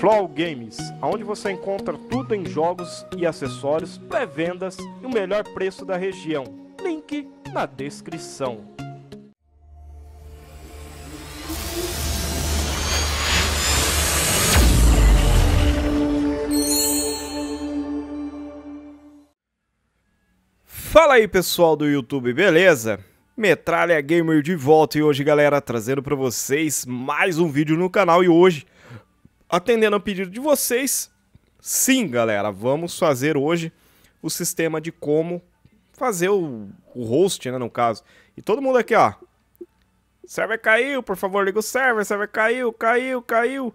Flow Games, onde você encontra tudo em jogos e acessórios, pré-vendas e o melhor preço da região. Link na descrição. Fala aí pessoal do YouTube, beleza? Metralha Gamer de volta e hoje galera trazendo para vocês mais um vídeo no canal e hoje Atendendo ao pedido de vocês, sim, galera, vamos fazer hoje o sistema de como fazer o, o host, né, no caso. E todo mundo aqui, ó. Server caiu, por favor, liga o server, server caiu, caiu, caiu.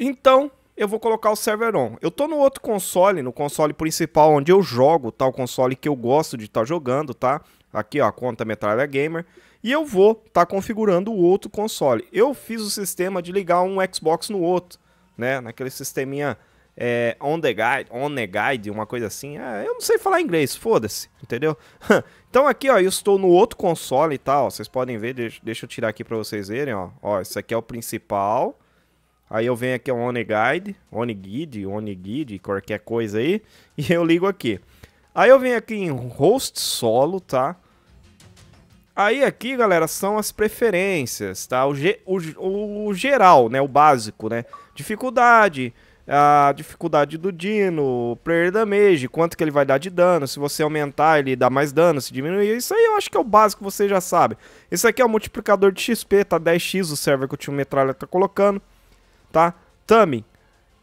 Então, eu vou colocar o server on. Eu tô no outro console, no console principal onde eu jogo, tal O console que eu gosto de estar tá jogando, tá? Aqui, ó, a conta Metralha Gamer e eu vou estar tá configurando o outro console. Eu fiz o sistema de ligar um Xbox no outro né? Naquele sisteminha é, on, the guide, on the guide, uma coisa assim. É, eu não sei falar inglês, foda-se, entendeu? então aqui, ó, eu estou no outro console e tá, tal, vocês podem ver, deixa, deixa eu tirar aqui para vocês verem, ó. Ó, isso aqui é o principal. Aí eu venho aqui ao on guide, on guide, on guide, qualquer coisa aí, e eu ligo aqui. Aí eu venho aqui em host solo, tá? Aí aqui, galera, são as preferências, tá? O, ge o, o geral, né? O básico, né? Dificuldade, a dificuldade do Dino, player damage, quanto que ele vai dar de dano, se você aumentar ele dá mais dano, se diminuir, isso aí eu acho que é o básico, você já sabe. isso aqui é o multiplicador de XP, tá 10x o server que o time metralha tá colocando, tá? Tummy,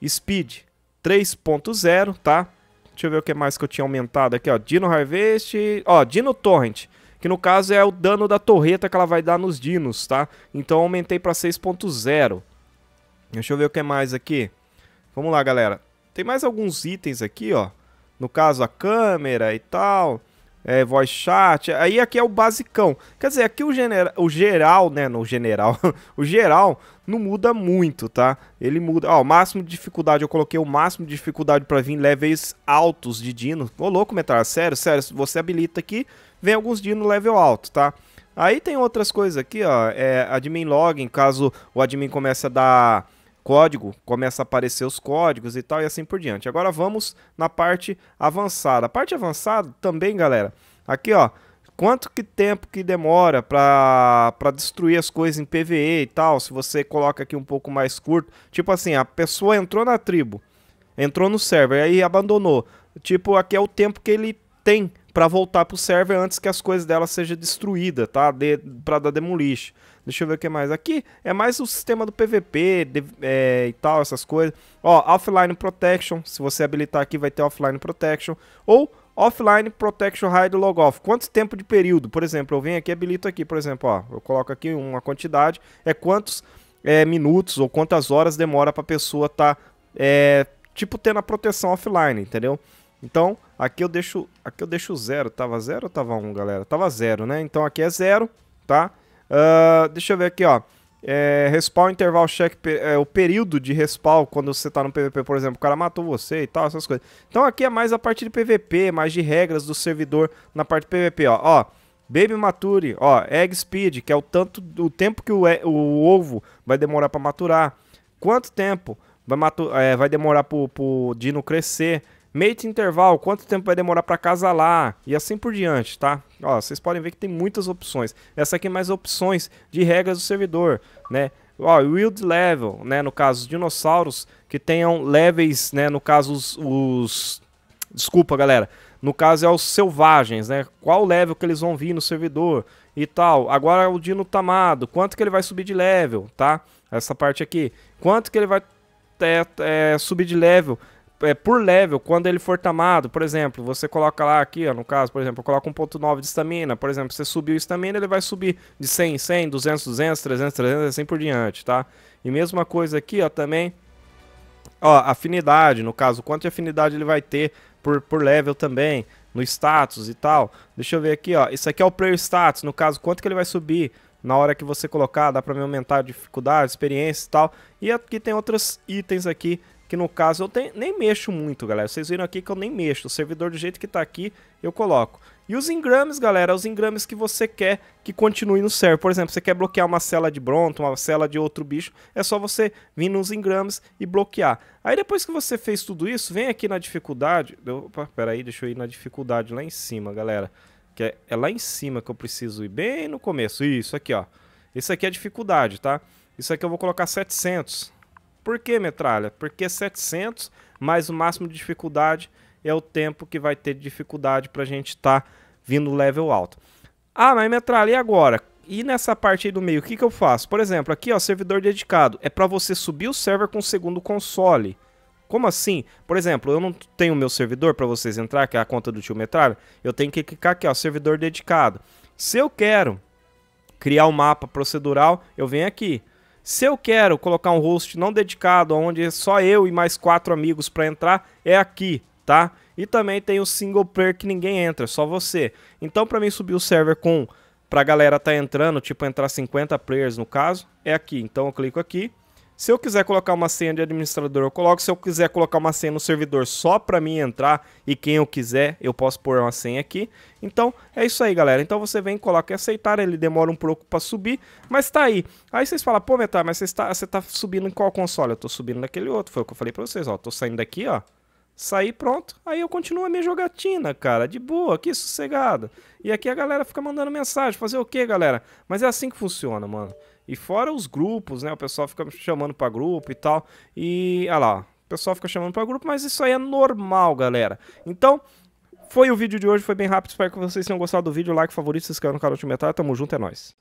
Speed 3.0, tá? Deixa eu ver o que mais que eu tinha aumentado aqui, ó, Dino Harvest, ó, Dino Torrent, que no caso é o dano da torreta que ela vai dar nos dinos, tá? Então aumentei para 6.0. Deixa eu ver o que é mais aqui. Vamos lá, galera. Tem mais alguns itens aqui, ó. No caso, a câmera e tal é, voice chat, aí aqui é o basicão. Quer dizer, aqui o, genera, o geral, né, no general, o geral não muda muito, tá? Ele muda, ó, o máximo de dificuldade, eu coloquei o máximo de dificuldade para vir levels altos de dino. Ô louco, metralha, sério, sério, você habilita aqui, vem alguns dino level alto, tá? Aí tem outras coisas aqui, ó, é admin login, caso o admin comece a dar código, começa a aparecer os códigos e tal e assim por diante. Agora vamos na parte avançada. A parte avançada também, galera, aqui ó, quanto que tempo que demora para destruir as coisas em PVE e tal, se você coloca aqui um pouco mais curto, tipo assim, a pessoa entrou na tribo, entrou no server, aí abandonou, tipo, aqui é o tempo que ele tem para voltar pro server antes que as coisas dela sejam destruídas, tá? De, pra dar demolish. Deixa eu ver o que mais. Aqui é mais o sistema do PVP de, é, e tal, essas coisas. Ó, Offline Protection. Se você habilitar aqui, vai ter Offline Protection. Ou Offline Protection Hide Log Off. Quanto tempo de período? Por exemplo, eu venho aqui e habilito aqui, por exemplo, ó. Eu coloco aqui uma quantidade. É quantos é, minutos ou quantas horas demora pra pessoa tá, é, tipo, tendo a proteção offline, entendeu? Então, aqui eu deixo, aqui eu deixo zero. Tava zero ou tava um, galera? Tava zero, né? Então aqui é zero, tá? Uh, deixa eu ver aqui, ó. É, respawn interval check, é, o período de respawn quando você tá no PVP, por exemplo, o cara matou você e tal, essas coisas. Então aqui é mais a parte de PVP, mais de regras do servidor na parte PVP, ó. ó Baby mature, ó, egg speed, que é o tanto o tempo que o, o ovo vai demorar para maturar. Quanto tempo vai, matu é, vai demorar pro, pro dino crescer? Meio de intervalo, quanto tempo vai demorar para casalar e assim por diante, tá? Ó, vocês podem ver que tem muitas opções. Essa aqui é mais opções de regras do servidor, né? Ó, wild level, né? No caso, os dinossauros que tenham levels, né? No caso, os, os... Desculpa, galera. No caso é os selvagens, né? Qual level que eles vão vir no servidor e tal. Agora o dino tamado, quanto que ele vai subir de level, tá? Essa parte aqui. Quanto que ele vai é, é, subir de level é, por level, quando ele for tamado, por exemplo, você coloca lá aqui, ó, no caso, por exemplo, um ponto 1.9 de estamina, por exemplo, você subiu estamina, ele vai subir de 100 em 100, 200, 200, 300, 300, assim por diante, tá? E mesma coisa aqui, ó, também, ó, afinidade, no caso, quanto de afinidade ele vai ter por, por level também, no status e tal. Deixa eu ver aqui, ó, isso aqui é o player status, no caso, quanto que ele vai subir, na hora que você colocar, dá para aumentar a dificuldade, experiência e tal. E aqui tem outros itens aqui que no caso eu tenho, nem mexo muito, galera. Vocês viram aqui que eu nem mexo. O servidor do jeito que está aqui, eu coloco. E os engrames, galera, os engrames que você quer que continue no server. Por exemplo, você quer bloquear uma cela de Bronto, uma cela de outro bicho, é só você vir nos engrames e bloquear. Aí depois que você fez tudo isso, vem aqui na dificuldade... Opa, peraí, deixa eu ir na dificuldade lá em cima, galera. Que é, é lá em cima que eu preciso ir, bem no começo. Isso aqui, ó. Isso aqui é dificuldade, tá? Isso aqui eu vou colocar 700. Por que metralha? Porque 700 mais o máximo de dificuldade é o tempo que vai ter de dificuldade para a gente estar tá vindo level alto. Ah, mas metralha, e agora? E nessa parte aí do meio, o que, que eu faço? Por exemplo, aqui ó, servidor dedicado, é para você subir o server com o segundo console. Como assim? Por exemplo, eu não tenho meu servidor para vocês entrar, que é a conta do tio Metralha. Eu tenho que clicar aqui, ó, servidor dedicado. Se eu quero criar o um mapa procedural, eu venho aqui. Se eu quero colocar um host não dedicado, onde é só eu e mais quatro amigos para entrar, é aqui, tá? E também tem o single player que ninguém entra, só você. Então para mim subir o server com pra galera tá entrando, tipo entrar 50 players no caso, é aqui. Então eu clico aqui, se eu quiser colocar uma senha de administrador, eu coloco. Se eu quiser colocar uma senha no servidor só para mim entrar e quem eu quiser, eu posso pôr uma senha aqui. Então, é isso aí, galera. Então você vem, coloca e aceitar, ele demora um pouco para subir, mas tá aí. Aí vocês falam, pô, metade. mas você está, você tá subindo em qual console? Eu tô subindo naquele outro, foi o que eu falei para vocês, ó. Tô saindo daqui, ó. Saí, pronto. Aí eu continuo a minha jogatina, cara, de boa, Que sossegado. E aqui a galera fica mandando mensagem, fazer o quê, galera? Mas é assim que funciona, mano. E fora os grupos, né? O pessoal fica chamando para grupo e tal. E, olha ah lá, o pessoal fica chamando para grupo, mas isso aí é normal, galera. Então, foi o vídeo de hoje, foi bem rápido. Espero que vocês tenham gostado do vídeo. Like, favorito, se inscreve no canal de Metal. Tamo junto, é nóis.